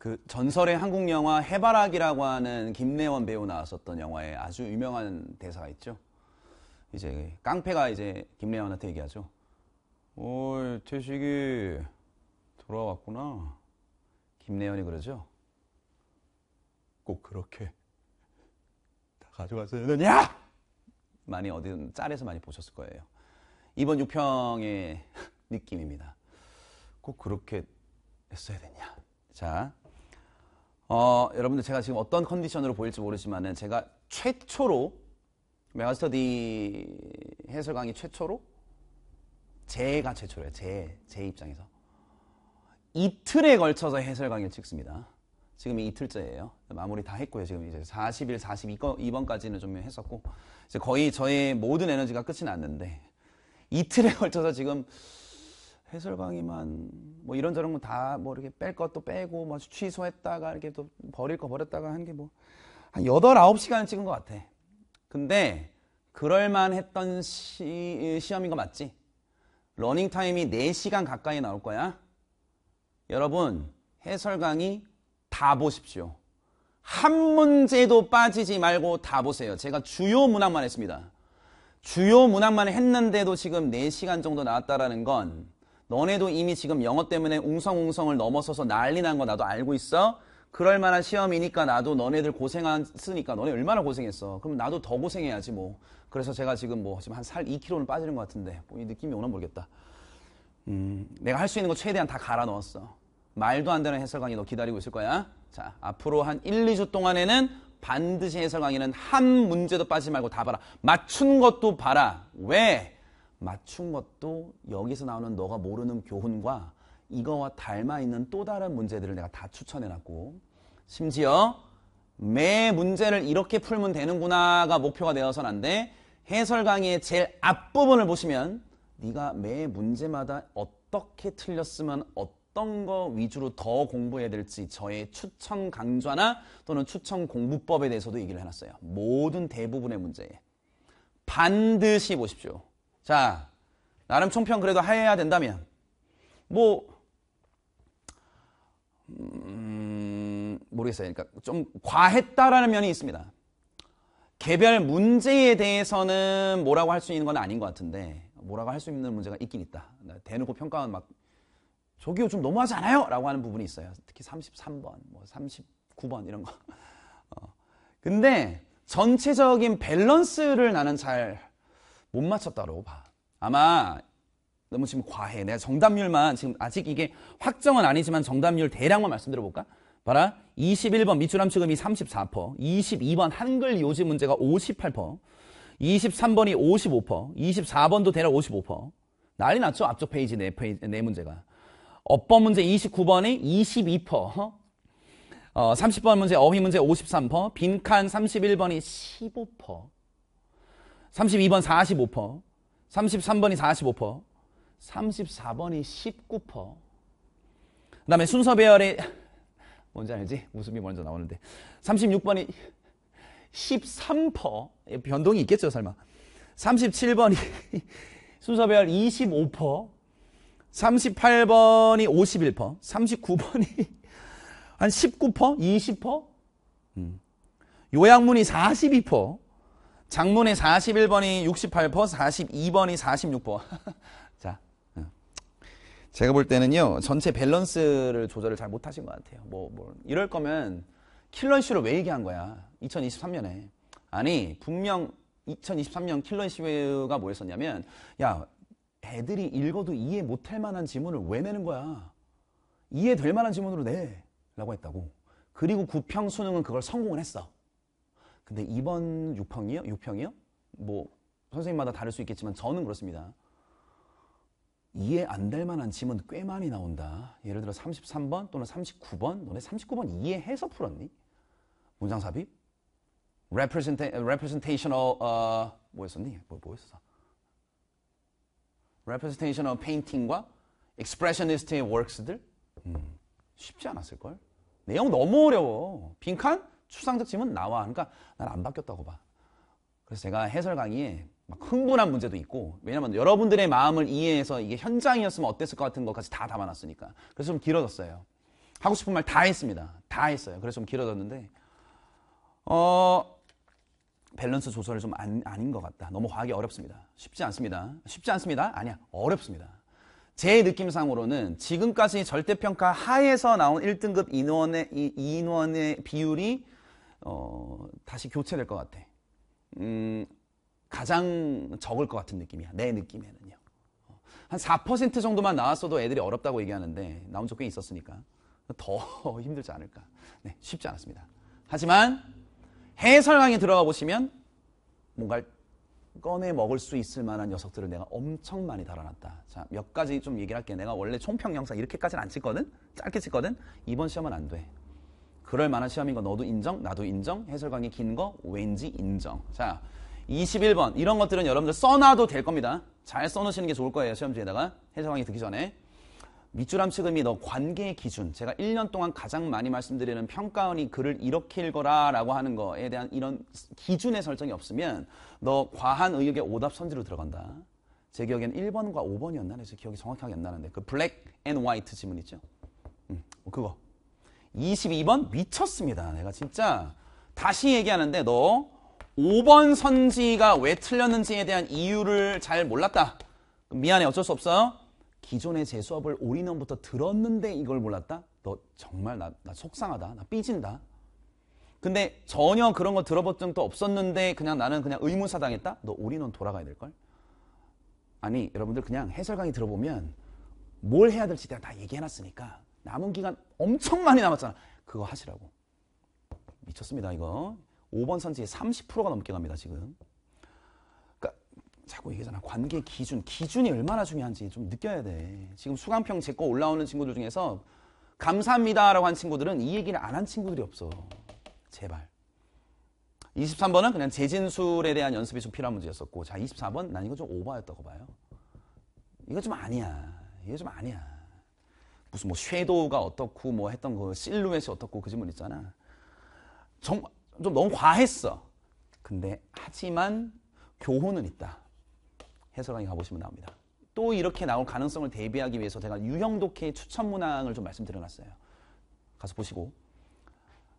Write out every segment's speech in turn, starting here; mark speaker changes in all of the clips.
Speaker 1: 그 전설의 한국 영화 해바라기라고 하는 김내원 배우 나왔었던 영화에 아주 유명한 대사가 있죠. 이제 깡패가 이제 김내원한테 얘기하죠. 오이 태식이 돌아왔구나. 김내원이 그러죠. 꼭 그렇게 다 가져가서 되느냐? 많이 어디 든 짤에서 많이 보셨을 거예요. 이번 6평의 느낌입니다. 꼭 그렇게 했어야 되냐 자, 어, 여러분들 제가 지금 어떤 컨디션으로 보일지 모르지만은 제가 최초로 메가스터디 해설 강의 최초로 제가 최초로요. 제, 제 입장에서. 이틀에 걸쳐서 해설 강의를 찍습니다. 지금 이틀째예요. 마무리 다 했고요. 지금 이제 40일, 42번까지는 좀 했었고 이제 거의 저의 모든 에너지가 끝이 났는데 이틀에 걸쳐서 지금 해설 강의만 뭐 이런저런 거다뭐 이렇게 뺄 것도 빼고 뭐 취소했다가 이렇게 또 버릴 거 버렸다가 한 게 뭐한 뭐 여덟 시간을 찍은 것 같아. 근데 그럴만 했던 시, 험인거 맞지? 러닝 타임이 4시간 가까이 나올 거야. 여러분, 해설 강의 다 보십시오. 한 문제도 빠지지 말고 다 보세요. 제가 주요 문항만 했습니다. 주요 문항만 했는데도 지금 4시간 정도 나왔다라는 건 너네도 이미 지금 영어 때문에 웅성웅성을 넘어서서 난리 난 거 나도 알고 있어. 그럴 만한 시험이니까 나도 너네들 고생했으니까 너네 얼마나 고생했어. 그럼 나도 더 고생해야지 뭐. 그래서 제가 지금 뭐 지금 한 살 2kg는 빠지는 것 같은데 뭐 이 느낌이 오나 모르겠다. 음, 내가 할 수 있는 거 최대한 다 갈아 넣었어. 말도 안 되는 해설 강의 너 기다리고 있을 거야. 자, 앞으로 한 1, 2주 동안에는 반드시 해설 강의는 한 문제도 빠지지 말고 다 봐라. 맞춘 것도 봐라. 왜? 맞춘 것도 여기서 나오는 너가 모르는 교훈과 이거와 닮아 있는 또 다른 문제들을 내가 다 추천해 놨고 심지어 매 문제를 이렇게 풀면 되는구나가 목표가 되어서는 안 돼. 해설 강의의 제일 앞부분을 보시면 네가 매 문제마다 어떻게 틀렸으면 어떤 거 위주로 더 공부해야 될지 저의 추천 강좌나 또는 추천 공부법에 대해서도 얘기를 해놨어요. 모든 대부분의 문제에. 반드시 보십시오. 자, 나름 총평 그래도 하 해야 된다면 뭐 음, 모르겠어요. 그러니까 좀 과했다라는 면이 있습니다. 개별 문제에 대해서는 뭐라고 할 수 있는 건 아닌 것 같은데 뭐라고 할 수 있는 문제가 있긴 있다. 그러니까 대놓고 평가는 막 저기요 좀 너무하지 않아요? 라고 하는 부분이 있어요. 특히 33번, 뭐 39번 이런 거. 어. 근데 전체적인 밸런스를 나는 잘못 맞췄다고 봐. 아마 너무 지금 과해. 내가 정답률만 지금 아직 이게 확정은 아니지만 정답률 대략만 말씀드려 볼까? 봐라. 21번 밑줄 함수음이 34%, 22번 한글 요지 문제가 58%, 23번이 55%, 24번도 대략 55%. 난리 났죠? 앞쪽 페이지 네, 페이지, 네 문제가. 업법 문제 29번이 22%, 어, 30번 문제 어휘 문제 53%, 빈칸 31번이 15%. 32번 45%, 33번이 45%, 34번이 19%. 그 다음에 순서 배열이 뭔지 알지? 웃음이 먼저 나오는데 36번이 13% 변동이 있겠죠 설마 37번이 순서 배열 25% 38번이 51% 39번이 한19% 20% 음. 요양문이 42% 장문의 41번이 68%, 42번이 46%. 자, 제가 볼 때는요, 전체 밸런스를 조절을 잘 못하신 것 같아요. 뭐, 뭐, 이럴 거면 킬러 이슈를 왜 얘기한 거야? 2023년에. 아니, 분명 2023년 킬러 이슈가 뭐였었냐면, 야, 애들이 읽어도 이해 못할 만한 지문을 왜 내는 거야? 이해될 만한 지문으로 내. 라고 했다고. 그리고 구평 수능은 그걸 성공을 했어. 근데 이번 6평이요? 6평이요? 뭐 선생님마다 다를 수 있겠지만 저는 그렇습니다. 이해 안 될 만한 짐은 꽤 많이 나온다. 예를 들어 33번 또는 39번, 너네 39번 이해해서 풀었니? 문장삽입? representational, u 어, 뭐였었니? 뭐, 뭐였어? representational painting과 expressionist의 works들? 음, 쉽지 않았을걸? 내용 너무 어려워. 빈칸? 추상적 짐은 나와. 그러니까 난 안 바뀌었다고 봐. 그래서 제가 해설 강의에 막 흥분한 문제도 있고 왜냐면 여러분들의 마음을 이해해서 이게 현장이었으면 어땠을 것 같은 것까지 다 담아놨으니까 그래서 좀 길어졌어요. 하고 싶은 말 다 했습니다. 다 했어요. 그래서 좀 길어졌는데 어 밸런스 조절을좀 안, 아닌 것 같다. 너무 과하기 어렵습니다. 쉽지 않습니다. 쉽지 않습니다. 아니야 어렵습니다. 제 느낌상으로는 지금까지 절대평가 하에서 나온 1등급 인원의, 이 인원의 비율이 어, 다시 교체될 것 같아. 음, 가장 적을 것 같은 느낌이야. 내 느낌에는요. 한 4% 정도만 나왔어도 애들이 어렵다고 얘기하는데 나온 적 꽤 있었으니까 더 힘들지 않을까. 네, 쉽지 않았습니다. 하지만 해설강에 들어가 보시면 뭔가 꺼내 먹을 수 있을 만한 녀석들을 내가 엄청 많이 달아놨다. 자, 몇 가지 좀 얘기를 할게. 내가 원래 총평 영상 이렇게까지는 안 찍거든? 짧게 찍거든? 이번 시험은 안 돼. 그럴 만한 시험인 거 너도 인정, 나도 인정, 해설강의긴거 왠지 인정. 자, 21번 이런 것들은 여러분들 써놔도 될 겁니다. 잘 써놓으시는 게 좋을 거예요. 시험지에다가 해설강의 듣기 전에. 밑줄함 측음이 너 관계의 기준 제가 1년 동안 가장 많이 말씀드리는 평가원이 글을 이렇게 읽어라 라고 하는 거에 대한 이런 기준의 설정이 없으면 너 과한 의욕의 오답 선지로 들어간다 제 기억엔 1번과 5번이었나 그래서 기억이 정확하게 안 나는데 그 블랙 앤 화이트 지문 있죠 음, 그거 22번 미쳤습니다. 내가 진짜 다시 얘기하는데 너 5번 선지가 왜 틀렸는지에 대한 이유를 잘 몰랐다. 미안해 어쩔 수 없어. 기존의 제 수업을 올인원부터 들었는데 이걸 몰랐다? 너 정말 나, 나 속상하다. 나 삐진다. 근데 전혀 그런 거 들어본 적도 없었는데 그냥 나는 그냥 의무사 당했다? 너 올인원 돌아가야 될걸? 아니 여러분들 그냥 해설 강의 들어보면 뭘 해야 될지 내가 다 얘기해놨으니까 남은 기간 엄청 많이 남았잖아. 그거 하시라고. 미쳤습니다, 이거. 5번 선지의 30%가 넘게 갑니다, 지금. 그러니까 자꾸 얘기잖아. 관계 기준, 기준이 얼마나 중요한지 좀 느껴야 돼. 지금 수강평 제거 올라오는 친구들 중에서 감사합니다라고 한 친구들은 이 얘기를 안 한 친구들이 없어. 제발. 23번은 그냥 재진술에 대한 연습이 좀 필요한 문제였었고 자 24번 난 이거 좀 오버였다고 봐요. 이거 좀 아니야. 이거 좀 아니야. 무슨 뭐 섀도우가 어떻고 뭐 했던 그 실루엣이 어떻고 그 질문 있잖아. 정, 좀 너무 과했어. 근데 하지만 교훈은 있다. 해설강의 가보시면 나옵니다. 또 이렇게 나올 가능성을 대비하기 위해서 제가 유형 독해 추천 문항을 좀 말씀드려놨어요. 가서 보시고.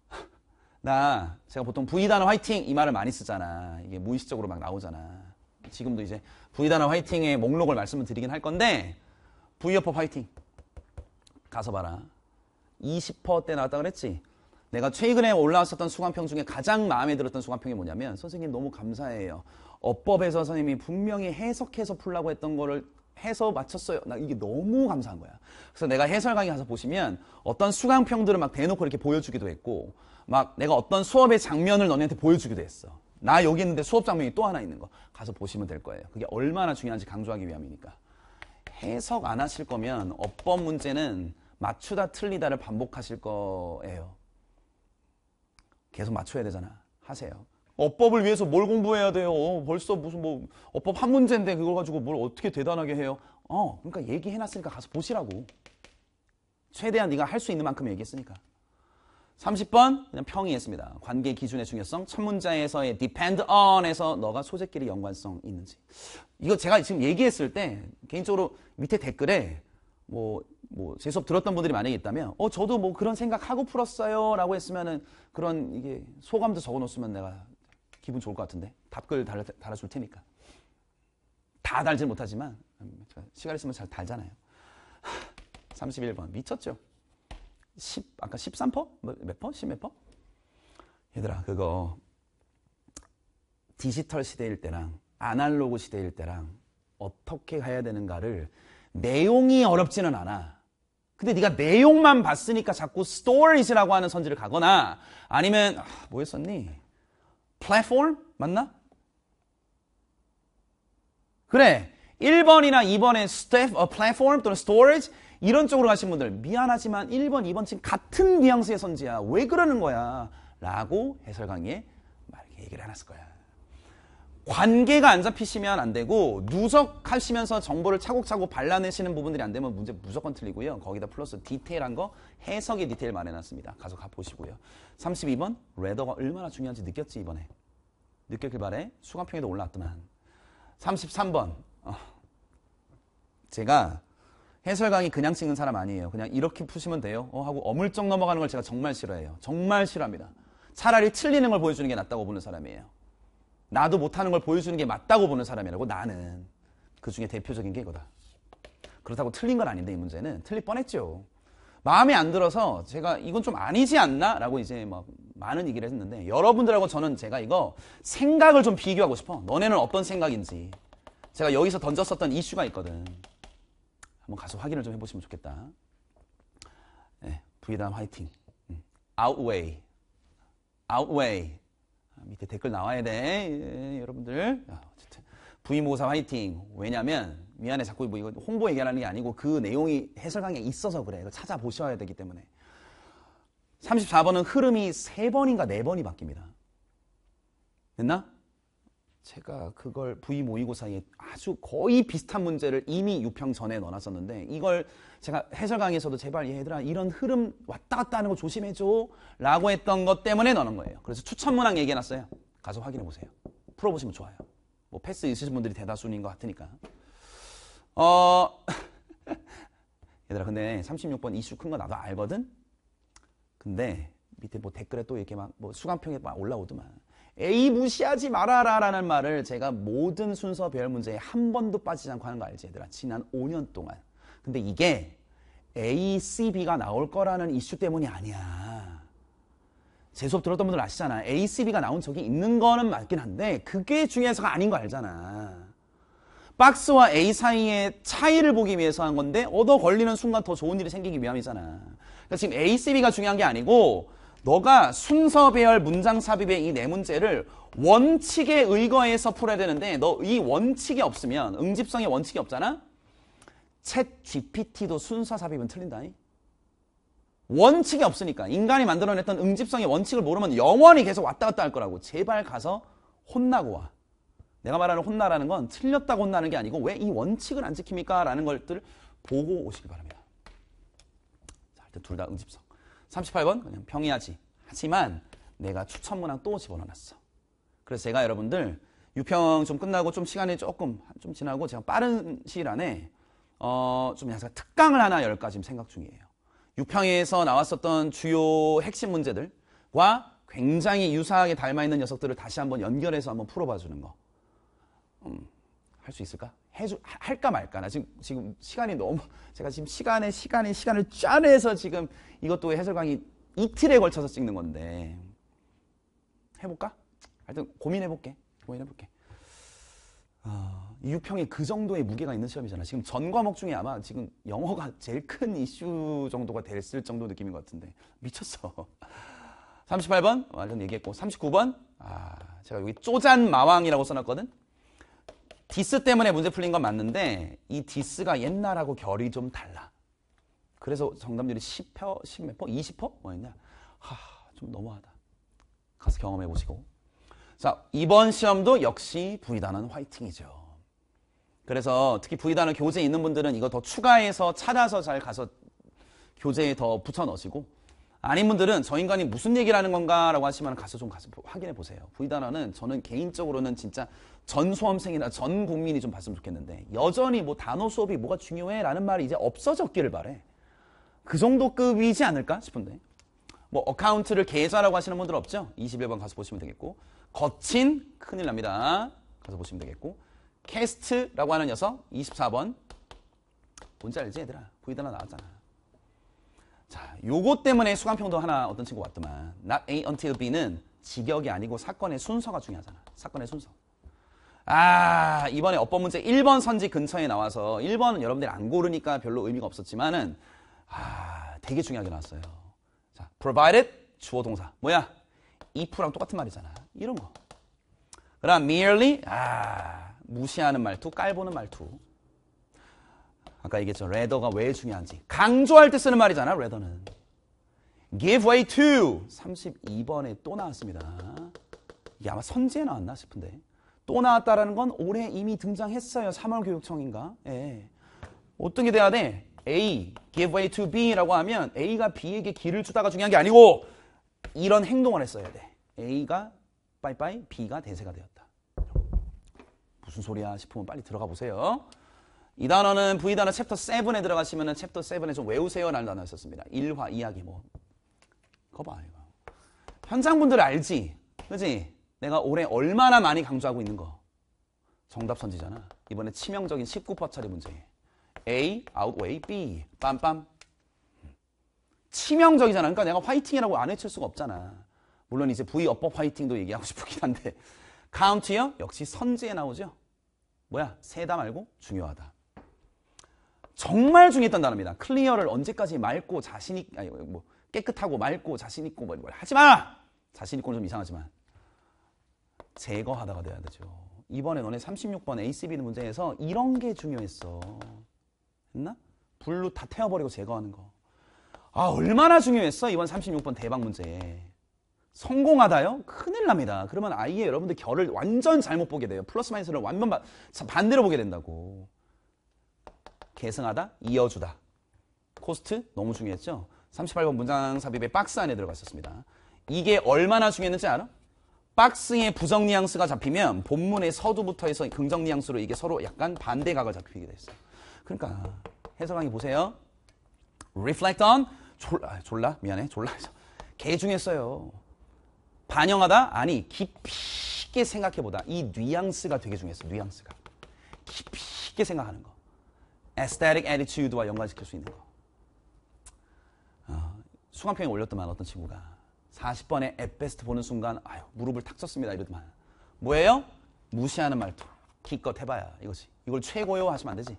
Speaker 1: 나 제가 보통 V단어 화이팅 이 말을 많이 쓰잖아. 이게 무의식적으로 막 나오잖아. 지금도 이제 V단어 화이팅의 목록을 말씀을 드리긴 할 건데 v 어퍼 화이팅 가서 봐라. 20%대 나왔다 그랬지? 내가 최근에 올라왔었던 수강평 중에 가장 마음에 들었던 수강평이 뭐냐면 선생님 너무 감사해요. 어법에서 선생님이 분명히 해석해서 풀라고 했던 거를 해서 맞췄어요. 나 이게 너무 감사한 거야. 그래서 내가 해설 강의 가서 보시면 어떤 수강평들을 막 대놓고 이렇게 보여주기도 했고 막 내가 어떤 수업의 장면을 너네한테 보여주기도 했어. 나 여기 있는데 수업 장면이 또 하나 있는 거 가서 보시면 될 거예요. 그게 얼마나 중요한지 강조하기 위함이니까. 해석 안 하실 거면 어법 문제는 맞추다 틀리다를 반복하실 거예요. 계속 맞춰야 되잖아. 하세요. 어법을 위해서 뭘 공부해야 돼요? 어, 벌써 무슨 뭐 어법 한 문제인데 그걸 가지고 뭘 어떻게 대단하게 해요? 어, 그러니까 얘기해놨으니까 가서 보시라고. 최대한 네가 할 수 있는 만큼 얘기했으니까. 30번 그냥 평이했습니다. 관계 기준의 중요성, 첫 문자에서의 depend on에서 너가 소재끼리 연관성 있는지. 이거 제가 지금 얘기했을 때 개인적으로 밑에 댓글에 뭐, 뭐, 제 수업 들었던 분들이 만약에 있다면, 어, 저도 뭐 그런 생각하고 풀었어요. 라고 했으면은 그런 이게 소감도 적어 놓으면 내가 기분 좋을 것 같은데. 답글 달아, 달아줄 테니까. 다 달진 못하지만, 음, 시간 있으면 잘 달잖아요. 31번. 미쳤죠? 10, 아까 13퍼? 뭐, 몇 퍼? 10몇 퍼? 얘들아, 그거 디지털 시대일 때랑 아날로그 시대일 때랑 어떻게 가야 되는가를 내용이 어렵지는 않아. 근데 네가 내용만 봤으니까 자꾸 스토리즈라고 하는 선지를 가거나 아니면 아, 뭐였었니? 플랫폼? 맞나? 그래. 1번이나 2번에 스텝, 어, 플랫폼 또는 스토리지 이런 쪽으로 가신 분들 미안하지만 1번, 2번 지금 같은 뉘앙스의 선지야. 왜 그러는 거야? 라고 해설 강의에 막 얘기를 해놨을 거야. 관계가 안 잡히시면 안 되고 누적하시면서 정보를 차곡차곡 발라내시는 부분들이 안 되면 문제 무조건 틀리고요. 거기다 플러스 디테일한 거 해석의 디테일 말해놨습니다. 가서 가보시고요. 32번 레더가 얼마나 중요한지 느꼈지 이번에. 느꼈길 바래. 수강평에도 올라왔더만. 33번 어. 제가 해설 강의 그냥 찍는 사람 아니에요. 그냥 이렇게 푸시면 돼요. 어, 하고 어물쩍 넘어가는 걸 제가 정말 싫어해요. 정말 싫어합니다. 차라리 틀리는 걸 보여주는 게 낫다고 보는 사람이에요. 나도 못하는 걸 보여주는 게 맞다고 보는 사람이라고 나는 그 중에 대표적인 게 이거다. 그렇다고 틀린 건 아닌데 이 문제는 틀릴 뻔했죠. 마음에 안 들어서 제가 이건 좀 아니지 않나? 라고 이제 막 많은 얘기를 했는데 여러분들하고 저는 제가 이거 생각을 좀 비교하고 싶어. 너네는 어떤 생각인지. 제가 여기서 던졌었던 이슈가 있거든. 한번 가서 확인을 좀 해보시면 좋겠다. 네, 예, 브이담 화이팅. 아웃웨이. 음, 아웃웨이. 아, 밑에 댓글 나와야 돼. 예, 여러분들. 아, 어쨌든. 부임모사 화이팅. 왜냐면, 미안해. 자꾸 뭐 이거 홍보 얘기하는 게 아니고 그 내용이 해설강에 있어서 그래. 이거 찾아보셔야 되기 때문에. 34번은 흐름이 3번인가4번이 바뀝니다. 됐나? 제가 그걸 부의 모의고사에 아주 거의 비슷한 문제를 이미 6평 전에 넣어놨었는데 이걸 제가 해설 강의에서도 제발 얘들아 이런 흐름 왔다 갔다 하는 거 조심해줘 라고 했던 것 때문에 넣는 거예요. 그래서 추천 문항 얘기해놨어요. 가서 확인해 보세요. 풀어보시면 좋아요. 뭐 패스 있으신 분들이 대다수인 것 같으니까. 어 얘들아 근데 36번 이슈 큰 거 나도 알거든? 근데 밑에 뭐 댓글에 또 이렇게 막 뭐 수강평에 막 올라오더만 에이 예, 무시하지 말아라 라는 말을 제가 모든 순서별 문제에 한 번도 빠지지 않고 하는 거 알지 얘들아 지난 5년 동안 근데 이게 A, C, B가 나올 거라는 이슈 때문이 아니야 제 수업 들었던 분들 아시잖아 A, C, B가 나온 적이 있는 거는 맞긴 한데 그게 중요해서가 아닌 거 알잖아 박스와 A 사이의 차이를 보기 위해서 한 건데 얻어 걸리는 순간 더 좋은 일이 생기기 위함이잖아 그러니까 지금 A, C, B가 중요한 게 아니고 너가 순서 배열 문장 삽입의 이 네 문제를 원칙에 의거해서 풀어야 되는데 너 이 원칙이 없으면 응집성의 원칙이 없잖아? 챗 GPT도 순서 삽입은 틀린다. 이? 원칙이 없으니까 인간이 만들어냈던 응집성의 원칙을 모르면 영원히 계속 왔다 갔다 할 거라고 제발 가서 혼나고 와. 내가 말하는 혼나라는 건 틀렸다고 혼나는 게 아니고 왜 이 원칙을 안 지킵니까? 라는 것들 보고 오시기 바랍니다. 자, 일단 둘 다 응집성. 38번 그냥 평이하지. 하지만 내가 추천 문항 또 집어넣어놨어. 그래서 제가 여러분들 유평 좀 끝나고 좀 시간이 조금 좀 지나고 제가 빠른 시일 안에 어, 좀 약간 특강을 하나 열까 지금 생각 중이에요. 유평에서 나왔었던 주요 핵심 문제들과 굉장히 유사하게 닮아있는 녀석들을 다시 한번 연결해서 한번 풀어봐주는 거. 음, 할 수 있을까? 해주, 할까 말까. 나 지금, 지금 시간이 너무, 제가 지금 시간에, 시간에, 시간을 짜내서 지금 이것도 해설 강의 이틀에 걸쳐서 찍는 건데. 해볼까? 하여튼 고민해볼게. 고민해볼게. 아, 6평에그 정도의 무게가 있는 시험이잖아. 지금 전 과목 중에 아마 지금 영어가 제일 큰 이슈 정도가 됐을 정도 느낌인 것 같은데. 미쳤어. 38번? 완전 뭐 얘기했고. 39번? 아, 제가 여기 쪼잔 마왕이라고 써놨거든? 디스 때문에 문제 풀린 건 맞는데 이 디스가 옛날하고 결이 좀 달라. 그래서 정답률이 10%, 10몇 퍼? 20%? 퍼 뭐였냐? 하, 좀 너무하다. 가서 경험해 보시고. 자, 이번 시험도 역시 V단은 화이팅이죠. 그래서 특히 V단어 교재 있는 분들은 이거 더 추가해서 찾아서 잘 가서 교재에 더 붙여 넣으시고 아닌 분들은 저 인간이 무슨 얘기를 하는 건가라고 하시면 가서 좀 가서 확인해 보세요. 부이단어는 저는 개인적으로는 진짜 전 수험생이나 전 국민이 좀 봤으면 좋겠는데 여전히 뭐 단어 수업이 뭐가 중요해라는 말이 이제 없어졌기를 바래. 그 정도 급이지 않을까 싶은데. 뭐 어카운트를 계좌라고 하시는 분들 없죠? 21번 가서 보시면 되겠고 거친 큰일 납니다. 가서 보시면 되겠고 캐스트라고 하는 녀석 24번 뭔지 알지 얘들아? 부이단어 나왔잖아. 자, 요것 때문에 수강평도 하나 어떤 친구 왔더만. Not A until B는 직역이 아니고 사건의 순서가 중요하잖아. 사건의 순서. 아, 이번에 어법 문제 1번 선지 근처에 나와서 1번은 여러분들이 안 고르니까 별로 의미가 없었지만은 아, 되게 중요하게 나왔어요. 자, provided 주어 동사. 뭐야? if랑 똑같은 말이잖아. 이런 거. 그다음 merely 아, 무시하는 말투, 깔보는 말투. 아까 그러니까 얘기했죠. 레더가왜 중요한지. 강조할 때 쓰는 말이잖아, 레더는 give way to 32번에 또 나왔습니다. 이게 아마 선지에 나왔나 싶은데. 또 나왔다라는 건 올해 이미 등장했어요. 3월 교육청인가? 예. 어떤 게 돼야 돼? A, give way to B라고 하면 A가 B에게 길을 주다가 중요한 게 아니고 이런 행동을 했어야 돼. A가 빠이빠이, B가 대세가 되었다. 무슨 소리야 싶으면 빨리 들어가 보세요. 이 단어는 V 단어 챕터 7에 들어가시면은 챕터 7에 좀 외우세요라는 단어 었습니다 일화 이야기 뭐. 거 봐, 이거. 현장분들 알지? 그지? 내가 올해 얼마나 많이 강조하고 있는 거. 정답 선지잖아. 이번에 치명적인 19퍼 처리 문제. A, o u t w e i B. 빰빰. 치명적이잖아. 그러니까 내가 화이팅이라고 안 외칠 수가 없잖아. 물론 이제 V 업법 화이팅도 얘기하고 싶긴 한데. 카운트요? 역시 선지에 나오죠. 뭐야? 세다 말고 중요하다. 정말 중요했던 단어입니다. 클리어를 언제까지 맑고 자신이 아니 뭐 깨끗하고 맑고 자신 있고 뭐, 하지 마. 자신 있고는 좀 이상하지만 제거하다가 돼야 되죠. 이번에 너네 36번 ACB는 문제에서 이런 게 중요했어. 했나? 블루 다 태워버리고 제거하는 거. 아 얼마나 중요했어 이번 36번 대박 문제 성공하다요? 큰일 납니다 그러면 아예 여러분들 결을 완전 잘못 보게 돼요 플러스 마이너스를 완전 반대로 보게 된다고 계승하다, 이어주다. 코스트 너무 중요했죠? 38번 문장 삽입의 박스 안에 들어갔었습니다. 이게 얼마나 중요했는지 알아? 박스의 부정 뉘앙스가 잡히면 본문의 서두부터 해서 긍정 뉘앙스로 이게 서로 약간 반대 각을 잡히게 돼어 그러니까 해석하기 보세요. reflect on 졸라, 아, 졸라 미안해 졸라 개중했어요. 반영하다 아니 깊이 깊게 생각해보다 이 뉘앙스가 되게 중요했어 뉘앙스가 깊게 생각하는 거 aesthetic attitude와 연관시킬 수 있는 거. 어, 수강평에 올렸더만 어떤 친구가 40번에 앱베스트 보는 순간 아유 무릎을 탁 쳤습니다 이러더만 뭐예요? 무시하는 말투 기껏 해봐야 이거지 이걸 최고요 하시면 안 되지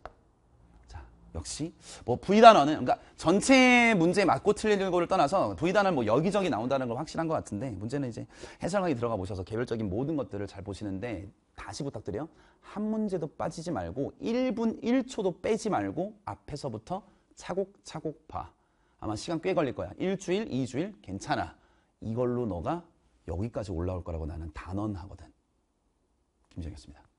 Speaker 1: 역시 뭐 V 단어는 그러니까 전체 문제 맞고 틀리는 거를 떠나서 V 단어는 뭐 여기저기 나온다는 걸 확실한 것 같은데 문제는 이제 해설강의 들어가 보셔서 개별적인 모든 것들을 잘 보시는데 다시 부탁드려 요한 문제도 빠지지 말고 1분 1초도 빼지 말고 앞에서부터 차곡차곡 봐 아마 시간 꽤 걸릴 거야 일주일, 이주일 괜찮아 이걸로 너가 여기까지 올라올 거라고 나는 단언하거든 김정이었습니다